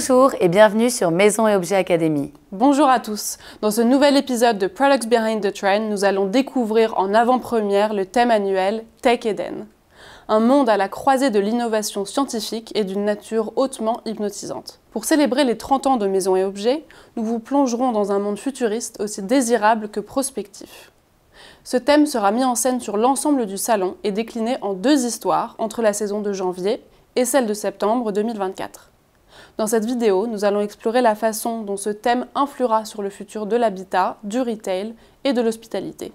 Bonjour et bienvenue sur Maison et Objets Académie. Bonjour à tous. Dans ce nouvel épisode de Products Behind the Trend, nous allons découvrir en avant-première le thème annuel Tech Eden. Un monde à la croisée de l'innovation scientifique et d'une nature hautement hypnotisante. Pour célébrer les 30 ans de Maison et Objets, nous vous plongerons dans un monde futuriste aussi désirable que prospectif. Ce thème sera mis en scène sur l'ensemble du salon et décliné en deux histoires entre la saison de janvier et celle de septembre 2024. Dans cette vidéo, nous allons explorer la façon dont ce thème influera sur le futur de l'habitat, du retail et de l'hospitalité.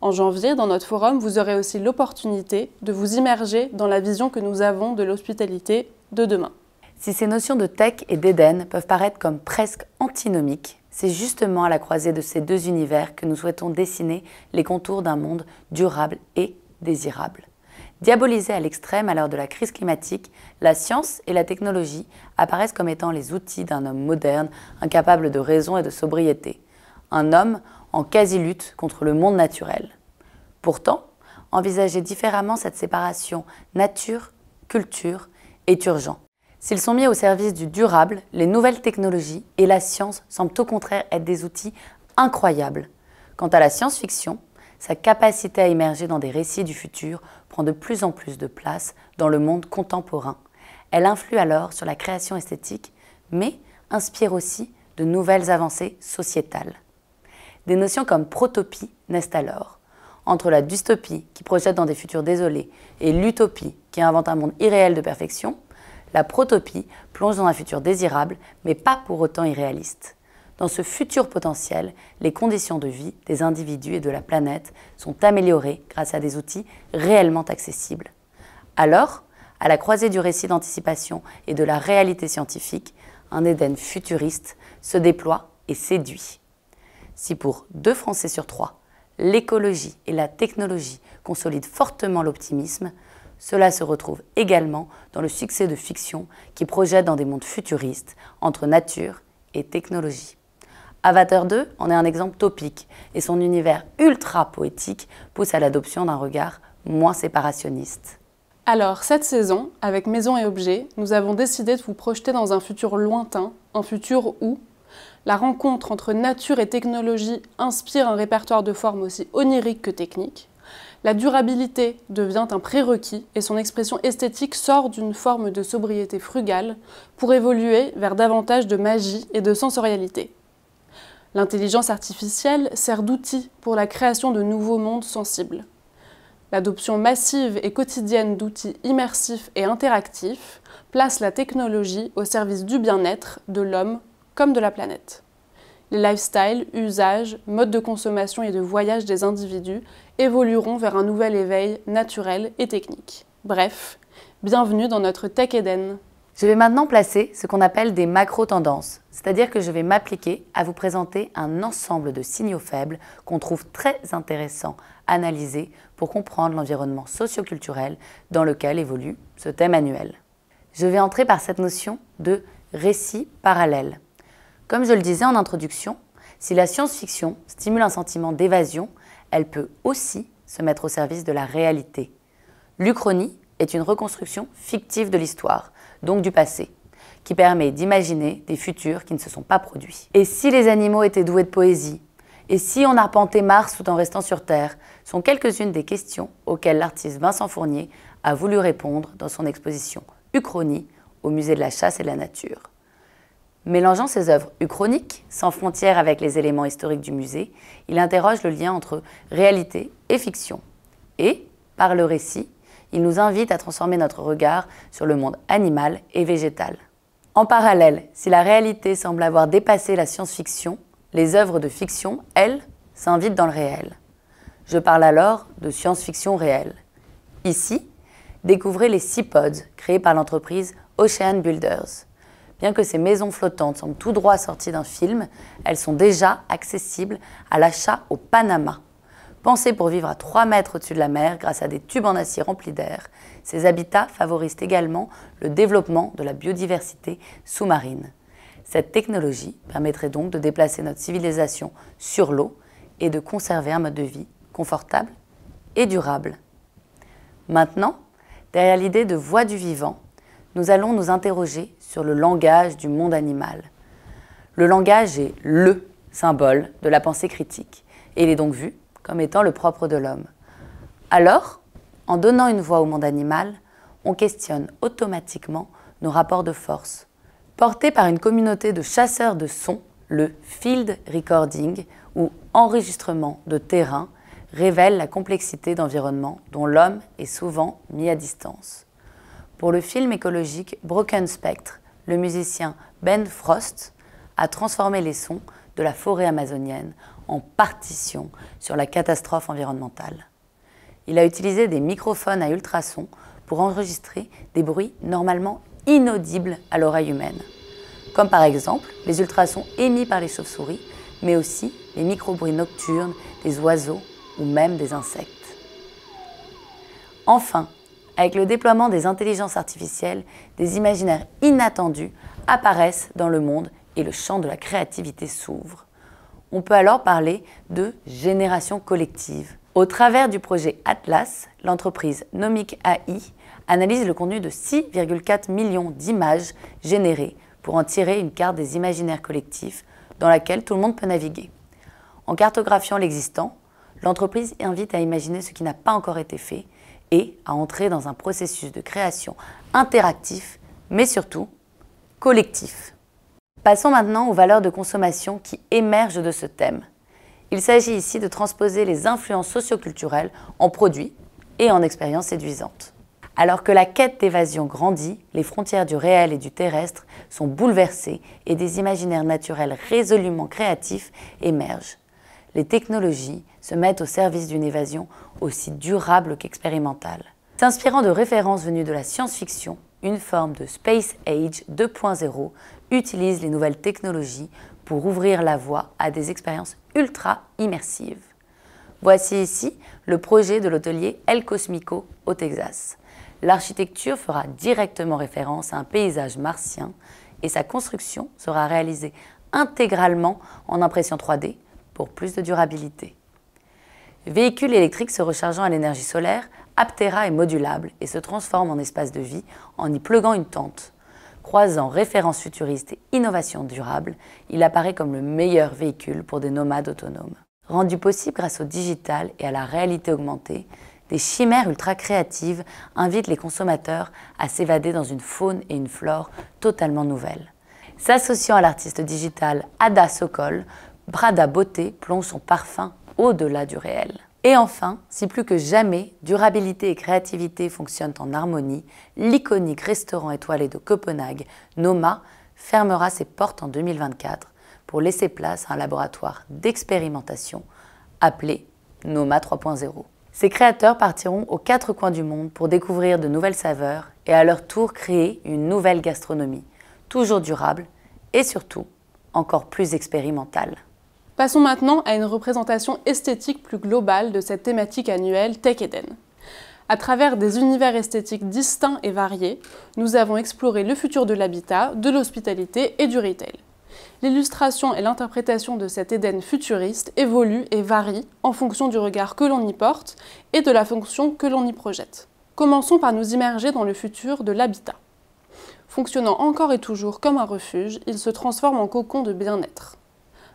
En janvier, dans notre forum, vous aurez aussi l'opportunité de vous immerger dans la vision que nous avons de l'hospitalité de demain. Si ces notions de tech et d'Éden peuvent paraître comme presque antinomiques, c'est justement à la croisée de ces deux univers que nous souhaitons dessiner les contours d'un monde durable et désirable. Diabolisé à l'extrême à l'heure de la crise climatique, la science et la technologie apparaissent comme étant les outils d'un homme moderne, incapable de raison et de sobriété, un homme en quasi-lutte contre le monde naturel. Pourtant, envisager différemment cette séparation nature-culture est urgent. S'ils sont mis au service du durable, les nouvelles technologies et la science semblent au contraire être des outils incroyables. Quant à la science-fiction, sa capacité à immerger dans des récits du futur prend de plus en plus de place dans le monde contemporain. Elle influe alors sur la création esthétique, mais inspire aussi de nouvelles avancées sociétales. Des notions comme protopie naissent alors. Entre la dystopie, qui projette dans des futurs désolés, et l'utopie, qui invente un monde irréel de perfection, la protopie plonge dans un futur désirable, mais pas pour autant irréaliste. Dans ce futur potentiel, les conditions de vie des individus et de la planète sont améliorées grâce à des outils réellement accessibles. Alors, à la croisée du récit d'anticipation et de la réalité scientifique, un Éden futuriste se déploie et séduit. Si pour deux Français sur trois, l'écologie et la technologie consolident fortement l'optimisme, cela se retrouve également dans le succès de fiction qui projette dans des mondes futuristes entre nature et technologie. Avatar 2 en est un exemple topique et son univers ultra poétique pousse à l'adoption d'un regard moins séparationniste. Alors, cette saison, avec Maison et Objets, nous avons décidé de vous projeter dans un futur lointain, un futur où la rencontre entre nature et technologie inspire un répertoire de formes aussi onirique que technique, la durabilité devient un prérequis et son expression esthétique sort d'une forme de sobriété frugale pour évoluer vers davantage de magie et de sensorialité. L'intelligence artificielle sert d'outil pour la création de nouveaux mondes sensibles. L'adoption massive et quotidienne d'outils immersifs et interactifs place la technologie au service du bien-être de l'homme comme de la planète. Les lifestyles, usages, modes de consommation et de voyage des individus évolueront vers un nouvel éveil naturel et technique. Bref, bienvenue dans notre Tech Eden. Je vais maintenant placer ce qu'on appelle des macro-tendances, c'est-à-dire que je vais m'appliquer à vous présenter un ensemble de signaux faibles qu'on trouve très intéressants à analyser pour comprendre l'environnement socioculturel dans lequel évolue ce thème annuel. Je vais entrer par cette notion de récit parallèle. Comme je le disais en introduction, si la science-fiction stimule un sentiment d'évasion, elle peut aussi se mettre au service de la réalité. L'Uchronie est une reconstruction fictive de l'histoire, donc du passé, qui permet d'imaginer des futurs qui ne se sont pas produits. Et si les animaux étaient doués de poésie Et si on arpentait Mars tout en restant sur Terre sont quelques-unes des questions auxquelles l'artiste Vincent Fournier a voulu répondre dans son exposition Uchronie au musée de la chasse et de la nature. Mélangeant ses œuvres uchroniques, sans frontières avec les éléments historiques du musée, il interroge le lien entre réalité et fiction, et, par le récit, il nous invite à transformer notre regard sur le monde animal et végétal. En parallèle, si la réalité semble avoir dépassé la science-fiction, les œuvres de fiction, elles, s'invitent dans le réel. Je parle alors de science-fiction réelle. Ici, découvrez les six pods créés par l'entreprise Ocean Builders. Bien que ces maisons flottantes semblent tout droit sorties d'un film, elles sont déjà accessibles à l'achat au Panama. Pensé pour vivre à 3 mètres au-dessus de la mer grâce à des tubes en acier remplis d'air, ces habitats favorisent également le développement de la biodiversité sous-marine. Cette technologie permettrait donc de déplacer notre civilisation sur l'eau et de conserver un mode de vie confortable et durable. Maintenant, derrière l'idée de voix du vivant, nous allons nous interroger sur le langage du monde animal. Le langage est LE symbole de la pensée critique et il est donc vu comme étant le propre de l'homme. Alors, en donnant une voix au monde animal, on questionne automatiquement nos rapports de force. Porté par une communauté de chasseurs de sons, le field recording, ou enregistrement de terrain, révèle la complexité d'environnement dont l'homme est souvent mis à distance. Pour le film écologique Broken Spectre, le musicien Ben Frost a transformé les sons de la forêt amazonienne en partition sur la catastrophe environnementale. Il a utilisé des microphones à ultrasons pour enregistrer des bruits normalement inaudibles à l'oreille humaine, comme par exemple les ultrasons émis par les chauves-souris, mais aussi les micro-bruits nocturnes des oiseaux ou même des insectes. Enfin, avec le déploiement des intelligences artificielles, des imaginaires inattendus apparaissent dans le monde et le champ de la créativité s'ouvre. On peut alors parler de génération collective. Au travers du projet Atlas, l'entreprise Nomic AI analyse le contenu de 6,4 millions d'images générées pour en tirer une carte des imaginaires collectifs dans laquelle tout le monde peut naviguer. En cartographiant l'existant, l'entreprise invite à imaginer ce qui n'a pas encore été fait et à entrer dans un processus de création interactif, mais surtout collectif. Passons maintenant aux valeurs de consommation qui émergent de ce thème. Il s'agit ici de transposer les influences socioculturelles en produits et en expériences séduisantes. Alors que la quête d'évasion grandit, les frontières du réel et du terrestre sont bouleversées et des imaginaires naturels résolument créatifs émergent. Les technologies se mettent au service d'une évasion aussi durable qu'expérimentale. S'inspirant de références venues de la science-fiction, une forme de Space Age 2.0, utilise les nouvelles technologies pour ouvrir la voie à des expériences ultra immersives. Voici ici le projet de l'hôtelier El Cosmico au Texas. L'architecture fera directement référence à un paysage martien et sa construction sera réalisée intégralement en impression 3D pour plus de durabilité. Véhicule électrique se rechargeant à l'énergie solaire, Aptera est modulable et se transforme en espace de vie en y pluguant une tente. Croisant référence futuriste et innovation durable, il apparaît comme le meilleur véhicule pour des nomades autonomes. Rendu possible grâce au digital et à la réalité augmentée, des chimères ultra créatives invitent les consommateurs à s'évader dans une faune et une flore totalement nouvelles. S'associant à l'artiste digital Ada Sokol, Brada Beauté plonge son parfum au-delà du réel. Et enfin, si plus que jamais, durabilité et créativité fonctionnent en harmonie, l'iconique restaurant étoilé de Copenhague, Noma, fermera ses portes en 2024 pour laisser place à un laboratoire d'expérimentation appelé Noma 3.0. Ses créateurs partiront aux quatre coins du monde pour découvrir de nouvelles saveurs et à leur tour créer une nouvelle gastronomie, toujours durable et surtout encore plus expérimentale. Passons maintenant à une représentation esthétique plus globale de cette thématique annuelle Tech Eden. À travers des univers esthétiques distincts et variés, nous avons exploré le futur de l'habitat, de l'hospitalité et du retail. L'illustration et l'interprétation de cet Éden futuriste évoluent et varient en fonction du regard que l'on y porte et de la fonction que l'on y projette. Commençons par nous immerger dans le futur de l'habitat. Fonctionnant encore et toujours comme un refuge, il se transforme en cocon de bien-être.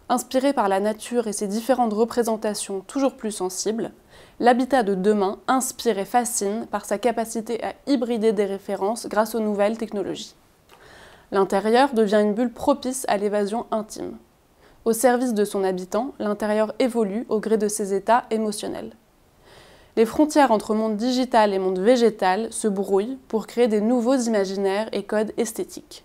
Inspiré par la nature et ses différentes représentations toujours plus sensibles, l'habitat de demain inspire et fascine par sa capacité à hybrider des références grâce aux nouvelles technologies. L'intérieur devient une bulle propice à l'évasion intime. Au service de son habitant, l'intérieur évolue au gré de ses états émotionnels. Les frontières entre monde digital et monde végétal se brouillent pour créer des nouveaux imaginaires et codes esthétiques.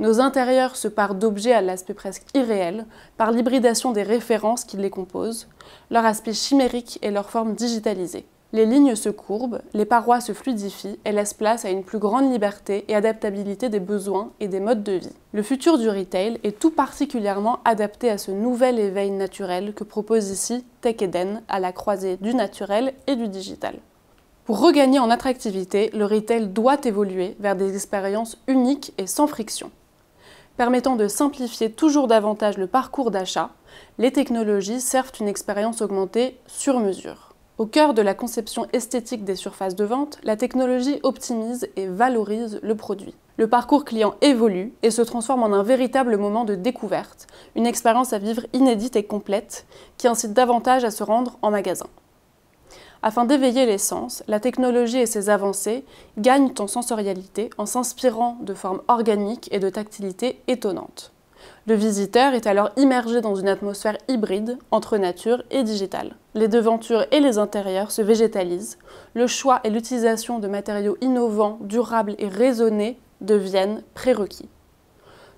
Nos intérieurs se parent d'objets à l'aspect presque irréel par l'hybridation des références qui les composent, leur aspect chimérique et leur forme digitalisée. Les lignes se courbent, les parois se fluidifient et laissent place à une plus grande liberté et adaptabilité des besoins et des modes de vie. Le futur du retail est tout particulièrement adapté à ce nouvel éveil naturel que propose ici Tech Eden à la croisée du naturel et du digital. Pour regagner en attractivité, le retail doit évoluer vers des expériences uniques et sans friction permettant de simplifier toujours davantage le parcours d'achat, les technologies servent une expérience augmentée sur mesure. Au cœur de la conception esthétique des surfaces de vente, la technologie optimise et valorise le produit. Le parcours client évolue et se transforme en un véritable moment de découverte, une expérience à vivre inédite et complète qui incite davantage à se rendre en magasin. Afin d'éveiller les sens, la technologie et ses avancées gagnent en sensorialité en s'inspirant de formes organiques et de tactilité étonnantes. Le visiteur est alors immergé dans une atmosphère hybride entre nature et digital. Les devantures et les intérieurs se végétalisent. Le choix et l'utilisation de matériaux innovants, durables et raisonnés deviennent prérequis.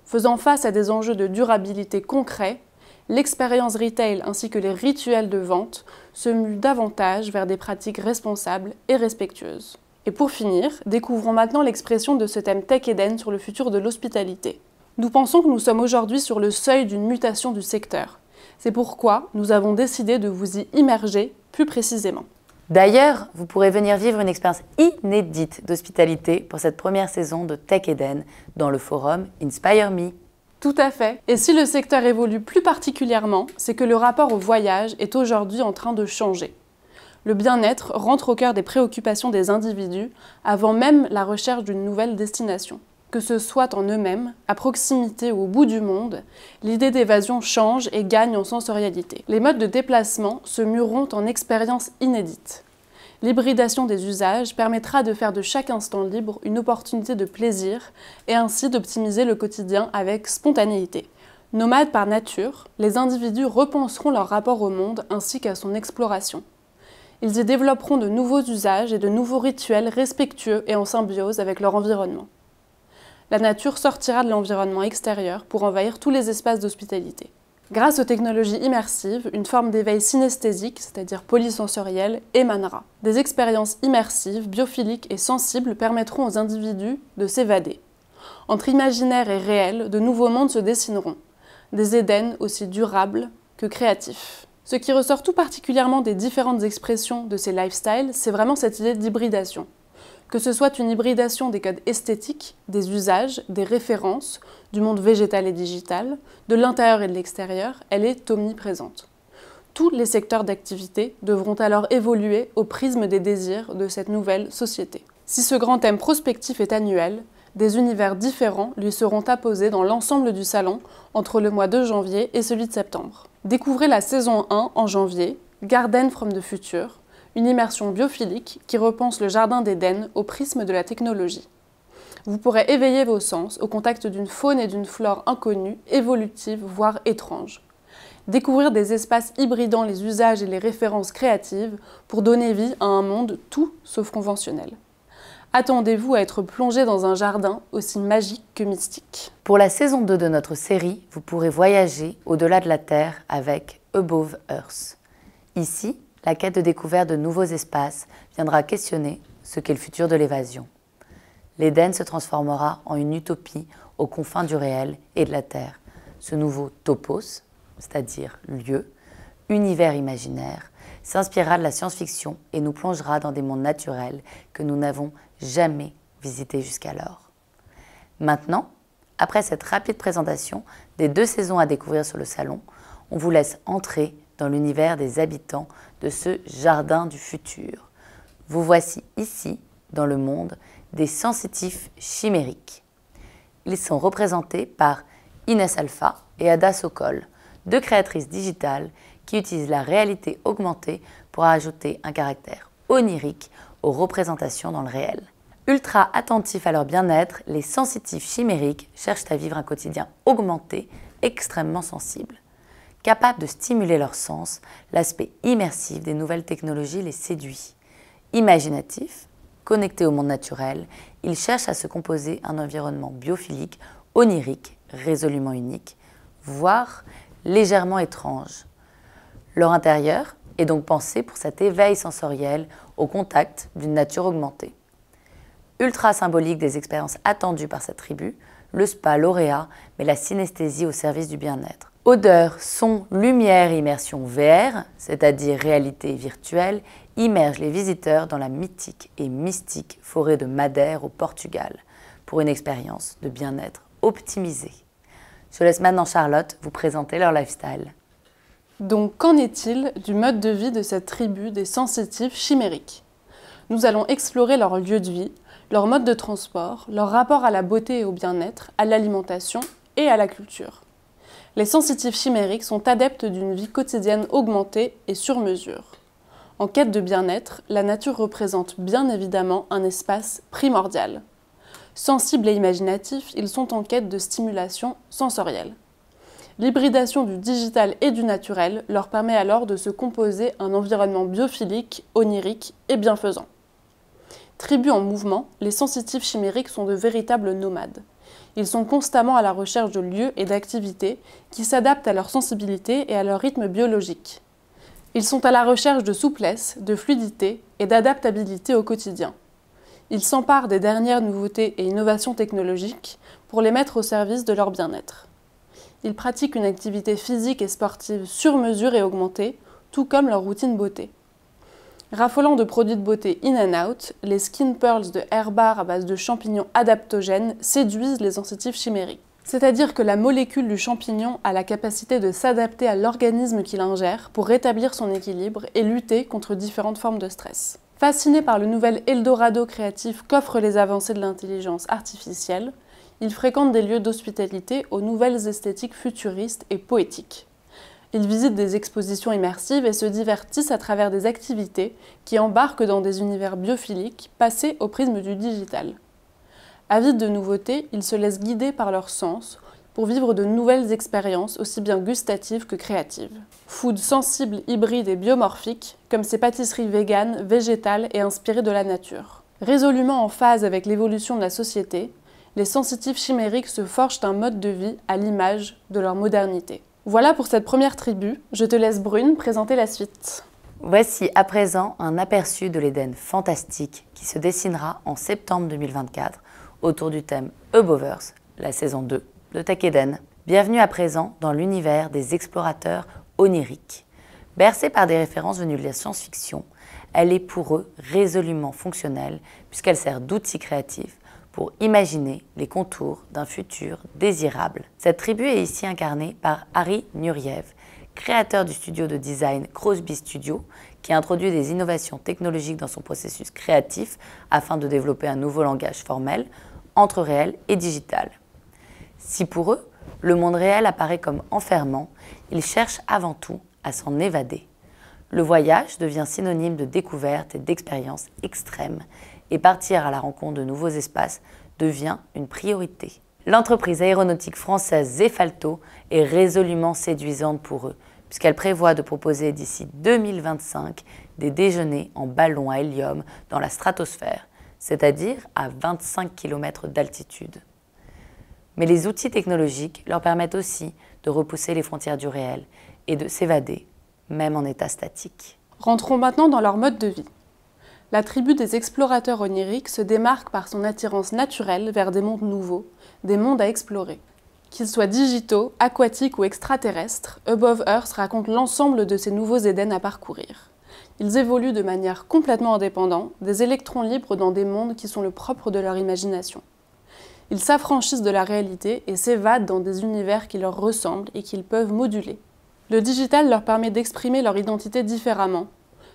Faisant face à des enjeux de durabilité concrets, l'expérience retail ainsi que les rituels de vente se mue davantage vers des pratiques responsables et respectueuses. Et pour finir, découvrons maintenant l'expression de ce thème Tech Eden sur le futur de l'hospitalité. Nous pensons que nous sommes aujourd'hui sur le seuil d'une mutation du secteur. C'est pourquoi nous avons décidé de vous y immerger plus précisément. D'ailleurs, vous pourrez venir vivre une expérience inédite d'hospitalité pour cette première saison de Tech Eden dans le forum Inspire Me. Tout à fait. Et si le secteur évolue plus particulièrement, c'est que le rapport au voyage est aujourd'hui en train de changer. Le bien-être rentre au cœur des préoccupations des individus avant même la recherche d'une nouvelle destination. Que ce soit en eux-mêmes, à proximité ou au bout du monde, l'idée d'évasion change et gagne en sensorialité. Les modes de déplacement se mûront en expériences inédites. L'hybridation des usages permettra de faire de chaque instant libre une opportunité de plaisir et ainsi d'optimiser le quotidien avec spontanéité. Nomades par nature, les individus repenseront leur rapport au monde ainsi qu'à son exploration. Ils y développeront de nouveaux usages et de nouveaux rituels respectueux et en symbiose avec leur environnement. La nature sortira de l'environnement extérieur pour envahir tous les espaces d'hospitalité. Grâce aux technologies immersives, une forme d'éveil synesthésique, c'est-à-dire polysensoriel, émanera. Des expériences immersives, biophiliques et sensibles permettront aux individus de s'évader. Entre imaginaire et réel, de nouveaux mondes se dessineront, des Édens aussi durables que créatifs. Ce qui ressort tout particulièrement des différentes expressions de ces lifestyles, c'est vraiment cette idée d'hybridation que ce soit une hybridation des codes esthétiques, des usages, des références, du monde végétal et digital, de l'intérieur et de l'extérieur, elle est omniprésente. Tous les secteurs d'activité devront alors évoluer au prisme des désirs de cette nouvelle société. Si ce grand thème prospectif est annuel, des univers différents lui seront apposés dans l'ensemble du salon entre le mois de janvier et celui de septembre. Découvrez la saison 1 en janvier, Garden from the Future, une immersion biophilique qui repense le jardin d'Éden au prisme de la technologie. Vous pourrez éveiller vos sens au contact d'une faune et d'une flore inconnues, évolutives, voire étranges. Découvrir des espaces hybridant les usages et les références créatives pour donner vie à un monde tout sauf conventionnel. Attendez-vous à être plongé dans un jardin aussi magique que mystique. Pour la saison 2 de notre série, vous pourrez voyager au-delà de la Terre avec Above Earth. Ici, la quête de découvert de nouveaux espaces viendra questionner ce qu'est le futur de l'évasion. L'Éden se transformera en une utopie aux confins du réel et de la Terre. Ce nouveau topos, c'est-à-dire lieu, univers imaginaire, s'inspirera de la science-fiction et nous plongera dans des mondes naturels que nous n'avons jamais visités jusqu'alors. Maintenant, après cette rapide présentation des deux saisons à découvrir sur le salon, on vous laisse entrer dans l'univers des habitants de ce jardin du futur. Vous voici ici, dans le monde, des sensitifs chimériques. Ils sont représentés par Inès Alpha et Ada Sokol, deux créatrices digitales qui utilisent la réalité augmentée pour ajouter un caractère onirique aux représentations dans le réel. Ultra attentifs à leur bien-être, les sensitifs chimériques cherchent à vivre un quotidien augmenté, extrêmement sensible. Capable de stimuler leur sens, l'aspect immersif des nouvelles technologies les séduit. Imaginatifs, connectés au monde naturel, ils cherchent à se composer un environnement biophilique, onirique, résolument unique, voire légèrement étrange. Leur intérieur est donc pensé pour cet éveil sensoriel au contact d'une nature augmentée. Ultra symbolique des expériences attendues par cette tribu, le spa lauréat met la synesthésie au service du bien-être. Odeur, son, lumière, immersion VR, c'est-à-dire réalité virtuelle, immergent les visiteurs dans la mythique et mystique forêt de Madère au Portugal pour une expérience de bien-être optimisée. Je laisse maintenant Charlotte vous présenter leur lifestyle. Donc qu'en est-il du mode de vie de cette tribu des sensitifs chimériques Nous allons explorer leur lieu de vie, leur mode de transport, leur rapport à la beauté et au bien-être, à l'alimentation et à la culture les sensitifs chimériques sont adeptes d'une vie quotidienne augmentée et sur mesure. En quête de bien-être, la nature représente bien évidemment un espace primordial. Sensibles et imaginatifs, ils sont en quête de stimulation sensorielle. L'hybridation du digital et du naturel leur permet alors de se composer un environnement biophilique, onirique et bienfaisant. Tribus en mouvement, les sensitifs chimériques sont de véritables nomades. Ils sont constamment à la recherche de lieux et d'activités qui s'adaptent à leur sensibilité et à leur rythme biologique. Ils sont à la recherche de souplesse, de fluidité et d'adaptabilité au quotidien. Ils s'emparent des dernières nouveautés et innovations technologiques pour les mettre au service de leur bien-être. Ils pratiquent une activité physique et sportive sur mesure et augmentée, tout comme leur routine beauté. Raffolant de produits de beauté in and out, les skin pearls de Airbar à base de champignons adaptogènes séduisent les sensitifs chimériques. C'est-à-dire que la molécule du champignon a la capacité de s'adapter à l'organisme qu'il ingère pour rétablir son équilibre et lutter contre différentes formes de stress. Fasciné par le nouvel Eldorado créatif qu'offrent les avancées de l'intelligence artificielle, il fréquente des lieux d'hospitalité aux nouvelles esthétiques futuristes et poétiques. Ils visitent des expositions immersives et se divertissent à travers des activités qui embarquent dans des univers biophiliques passés au prisme du digital. Avides de nouveautés, ils se laissent guider par leurs sens pour vivre de nouvelles expériences aussi bien gustatives que créatives. Food sensible, hybride et biomorphique, comme ces pâtisseries véganes, végétales et inspirées de la nature. Résolument en phase avec l'évolution de la société, les sensitifs chimériques se forgent un mode de vie à l'image de leur modernité. Voilà pour cette première tribu. Je te laisse Brune présenter la suite. Voici à présent un aperçu de l'Éden fantastique qui se dessinera en septembre 2024 autour du thème ebovers la saison 2 de Tech Eden. Bienvenue à présent dans l'univers des explorateurs oniriques. Bercée par des références venues de la science-fiction, elle est pour eux résolument fonctionnelle puisqu'elle sert d'outil créatif pour imaginer les contours d'un futur désirable. Cette tribu est ici incarnée par Harry Nuriev, créateur du studio de design Crosby Studio, qui introduit des innovations technologiques dans son processus créatif afin de développer un nouveau langage formel entre réel et digital. Si pour eux, le monde réel apparaît comme enfermant, ils cherchent avant tout à s'en évader. Le voyage devient synonyme de découverte et d'expérience extrême et partir à la rencontre de nouveaux espaces devient une priorité. L'entreprise aéronautique française Zefalto est résolument séduisante pour eux, puisqu'elle prévoit de proposer d'ici 2025 des déjeuners en ballon à hélium dans la stratosphère, c'est-à-dire à 25 km d'altitude. Mais les outils technologiques leur permettent aussi de repousser les frontières du réel et de s'évader, même en état statique. Rentrons maintenant dans leur mode de vie. La tribu des explorateurs oniriques se démarque par son attirance naturelle vers des mondes nouveaux, des mondes à explorer. Qu'ils soient digitaux, aquatiques ou extraterrestres, Above Earth raconte l'ensemble de ces nouveaux Édens à parcourir. Ils évoluent de manière complètement indépendante, des électrons libres dans des mondes qui sont le propre de leur imagination. Ils s'affranchissent de la réalité et s'évadent dans des univers qui leur ressemblent et qu'ils peuvent moduler. Le digital leur permet d'exprimer leur identité différemment,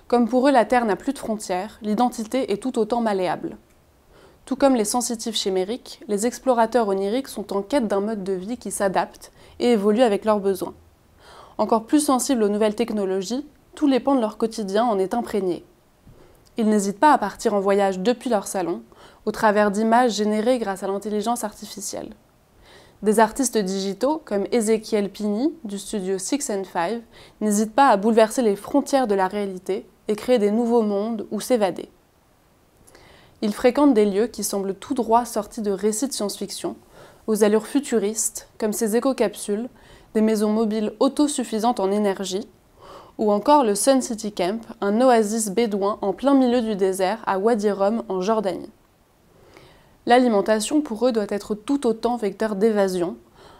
comme pour eux la Terre n'a plus de frontières, l'identité est tout autant malléable. Tout comme les sensitifs chimériques, les explorateurs oniriques sont en quête d'un mode de vie qui s'adapte et évolue avec leurs besoins. Encore plus sensibles aux nouvelles technologies, tous les pans de leur quotidien en est imprégné. Ils n'hésitent pas à partir en voyage depuis leur salon, au travers d'images générées grâce à l'intelligence artificielle. Des artistes digitaux comme Ezekiel Pini du studio Six and Five n'hésitent pas à bouleverser les frontières de la réalité et créer des nouveaux mondes ou s'évader. Ils fréquentent des lieux qui semblent tout droit sortis de récits de science-fiction, aux allures futuristes, comme ces éco-capsules, des maisons mobiles autosuffisantes en énergie, ou encore le Sun City Camp, un oasis bédouin en plein milieu du désert à Wadi Rum en Jordanie. L'alimentation pour eux doit être tout autant vecteur d'évasion.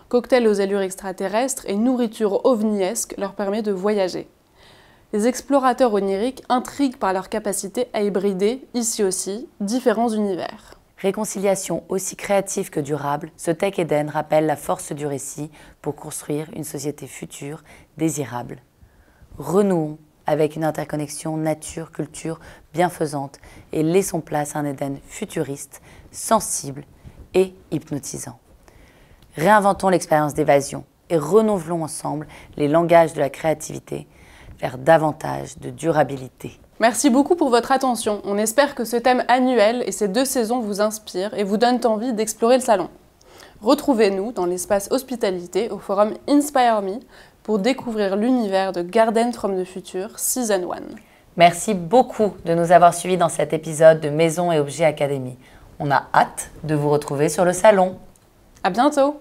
Cocktail aux allures extraterrestres et nourriture ovniesque leur permet de voyager. Les explorateurs oniriques intriguent par leur capacité à hybrider, ici aussi, différents univers. Réconciliation aussi créative que durable, ce Tech Eden rappelle la force du récit pour construire une société future, désirable. Renouons avec une interconnexion nature-culture bienfaisante et laissons place à un Eden futuriste, sensible et hypnotisant. Réinventons l'expérience d'évasion et renouvelons ensemble les langages de la créativité vers davantage de durabilité. Merci beaucoup pour votre attention. On espère que ce thème annuel et ces deux saisons vous inspirent et vous donnent envie d'explorer le salon. Retrouvez-nous dans l'espace hospitalité au forum Inspire Me pour découvrir l'univers de Garden from the Future Season 1. Merci beaucoup de nous avoir suivis dans cet épisode de Maison et Objets Académie. On a hâte de vous retrouver sur le salon. À bientôt!